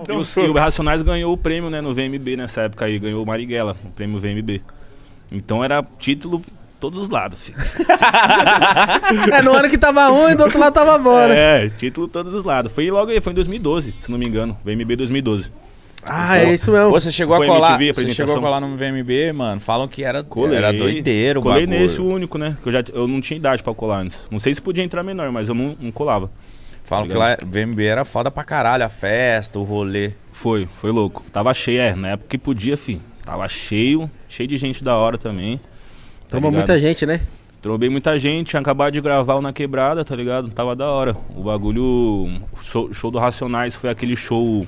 Então, e, os, e o Racionais ganhou o prêmio né, no VMB nessa época aí, ganhou o Marighella, o prêmio VMB. Então era título todos os lados, filho. é, no ano que tava um e do outro lado tava bora né? É, título todos os lados. Foi logo aí, foi em 2012, se não me engano, VMB 2012. Ah, é então, é isso mesmo. Você chegou a colar, MTV, a você chegou a colar no VMB, mano. Falam que era, colei, era doideiro, Colei bagulho. nesse único, né? Que eu já eu não tinha idade para colar antes. Não sei se podia entrar menor, mas eu não, não colava. Falam tá que lá VMB era foda pra caralho, a festa, o rolê. Foi, foi louco. Tava cheio, é, na época que podia, fi. Tava cheio, cheio de gente da hora também. Tá muita gente, né? Trombei muita gente, tinha acabado de gravar o Na Quebrada, tá ligado? Tava da hora. O bagulho. O show do Racionais foi aquele show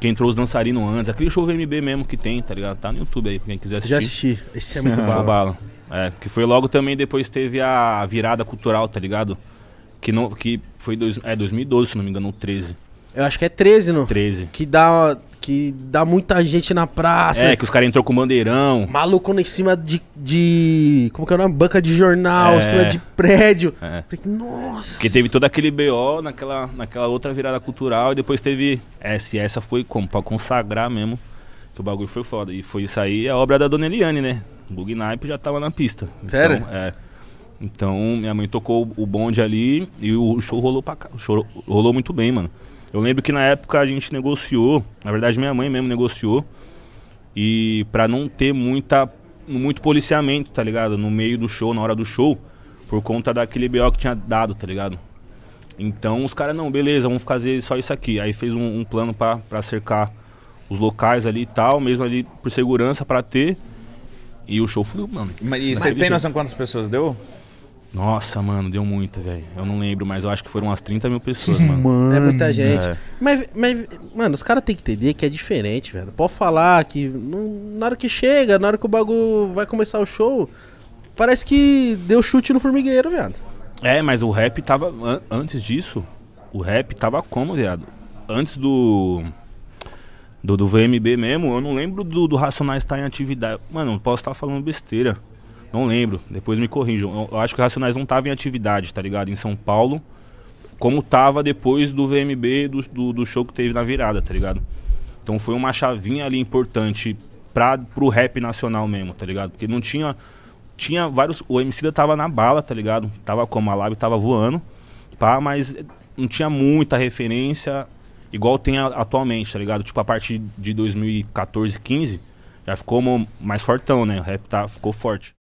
que entrou os dançarinos antes. Aquele show VMB mesmo que tem, tá ligado? Tá no YouTube aí, pra quem quiser assistir. Já assisti. Esse é muito bala. bala. É, que foi logo também depois teve a virada cultural, tá ligado? Que, não, que foi dois, é 2012, se não me engano, ou 13. Eu acho que é 13, não? 13. Que dá, que dá muita gente na praça. É, que os caras entrou com bandeirão. Maluco em cima de, de. Como que é o nome? Banca de jornal, é. em cima é. de prédio. É. Nossa. Porque teve todo aquele BO naquela, naquela outra virada cultural e depois teve. Essa, essa foi como? Pra consagrar mesmo. Que o bagulho foi foda. E foi isso aí, a obra da Dona Eliane, né? O Bugnaip já tava na pista. Sério? Então, é. Então, minha mãe tocou o bonde ali e o show rolou, pra, show rolou muito bem, mano. Eu lembro que na época a gente negociou, na verdade minha mãe mesmo negociou, e para não ter muita, muito policiamento, tá ligado? No meio do show, na hora do show, por conta daquele BO que tinha dado, tá ligado? Então os caras, não, beleza, vamos fazer só isso aqui. Aí fez um, um plano para cercar os locais ali e tal, mesmo ali por segurança para ter. E o show fluiu, mano. e você tem noção quantas pessoas deu? Nossa, mano, deu muito, velho. Eu não lembro, mas eu acho que foram umas 30 mil pessoas, mano. mano é muita gente. É. Mas, mas, mano, os caras têm que entender que é diferente, velho. Pode falar que no na hora que chega, na hora que o bagulho vai começar o show, parece que deu chute no formigueiro, viado. É, mas o rap tava. An antes disso, o rap tava como, viado? Antes do. Do, do VMB mesmo, eu não lembro do, do Racionais estar tá em atividade. Mano, não posso estar falando besteira. Não lembro, depois me corrijam. Eu, acho que o Racionais não tava em atividade, tá ligado? Em São Paulo, como tava depois do VMB, do, do, do show que teve na virada, tá ligado? Então foi uma chavinha ali importante pra, pro rap nacional mesmo, tá ligado? Porque não tinha. Tinha vários. O MC da tava na bala, tá ligado? Tava como a Lab tava voando, pá, mas não tinha muita referência igual tem a, atualmente, tá ligado? Tipo, a partir de 2014, 15, já ficou mais fortão, né? O rap tá, ficou forte.